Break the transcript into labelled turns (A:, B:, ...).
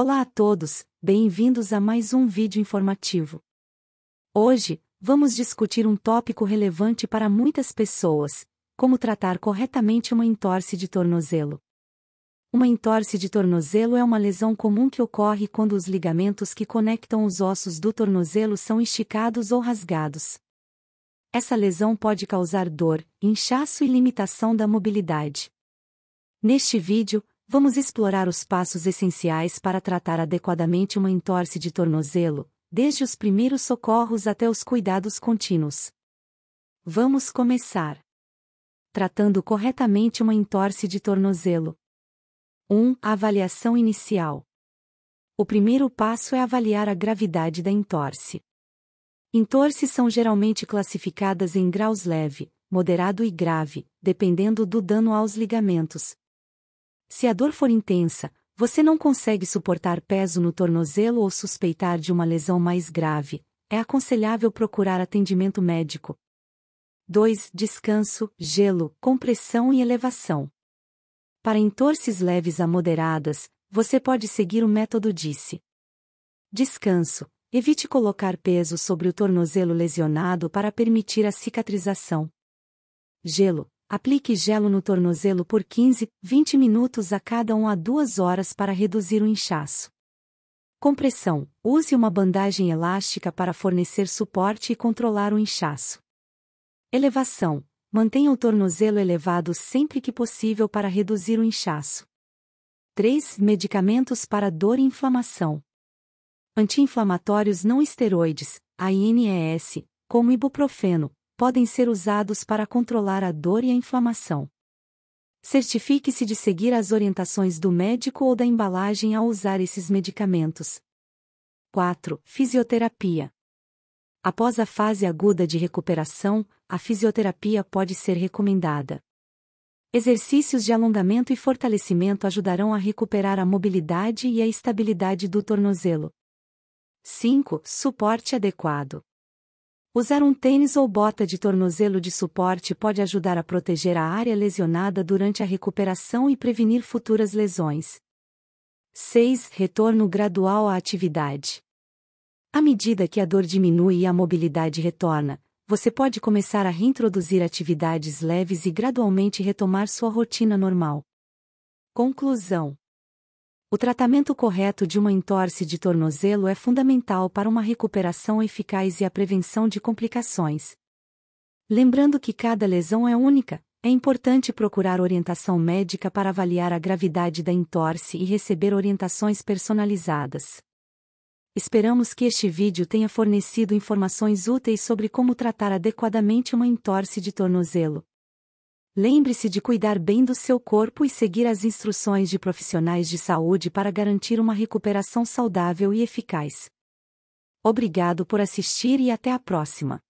A: Olá a todos, bem-vindos a mais um vídeo informativo. Hoje, vamos discutir um tópico relevante para muitas pessoas: como tratar corretamente uma entorse de tornozelo. Uma entorse de tornozelo é uma lesão comum que ocorre quando os ligamentos que conectam os ossos do tornozelo são esticados ou rasgados. Essa lesão pode causar dor, inchaço e limitação da mobilidade. Neste vídeo, Vamos explorar os passos essenciais para tratar adequadamente uma entorse de tornozelo, desde os primeiros socorros até os cuidados contínuos. Vamos começar. Tratando corretamente uma entorse de tornozelo. 1. Avaliação inicial. O primeiro passo é avaliar a gravidade da entorse. Entorses são geralmente classificadas em graus leve, moderado e grave, dependendo do dano aos ligamentos, se a dor for intensa, você não consegue suportar peso no tornozelo ou suspeitar de uma lesão mais grave, é aconselhável procurar atendimento médico. 2. Descanso, gelo, compressão e elevação. Para entorses leves a moderadas, você pode seguir o método DICE. Descanso. Evite colocar peso sobre o tornozelo lesionado para permitir a cicatrização. Gelo. Aplique gelo no tornozelo por 15, 20 minutos a cada 1 a 2 horas para reduzir o inchaço. Compressão: use uma bandagem elástica para fornecer suporte e controlar o inchaço. Elevação: mantenha o tornozelo elevado sempre que possível para reduzir o inchaço. 3. Medicamentos para dor e inflamação. antiinflamatórios não esteroides, ANES, como ibuprofeno, podem ser usados para controlar a dor e a inflamação. Certifique-se de seguir as orientações do médico ou da embalagem ao usar esses medicamentos. 4. Fisioterapia. Após a fase aguda de recuperação, a fisioterapia pode ser recomendada. Exercícios de alongamento e fortalecimento ajudarão a recuperar a mobilidade e a estabilidade do tornozelo. 5. Suporte adequado. Usar um tênis ou bota de tornozelo de suporte pode ajudar a proteger a área lesionada durante a recuperação e prevenir futuras lesões. 6. Retorno gradual à atividade. À medida que a dor diminui e a mobilidade retorna, você pode começar a reintroduzir atividades leves e gradualmente retomar sua rotina normal. Conclusão o tratamento correto de uma entorse de tornozelo é fundamental para uma recuperação eficaz e a prevenção de complicações. Lembrando que cada lesão é única, é importante procurar orientação médica para avaliar a gravidade da entorse e receber orientações personalizadas. Esperamos que este vídeo tenha fornecido informações úteis sobre como tratar adequadamente uma entorse de tornozelo. Lembre-se de cuidar bem do seu corpo e seguir as instruções de profissionais de saúde para garantir uma recuperação saudável e eficaz. Obrigado por assistir e até a próxima.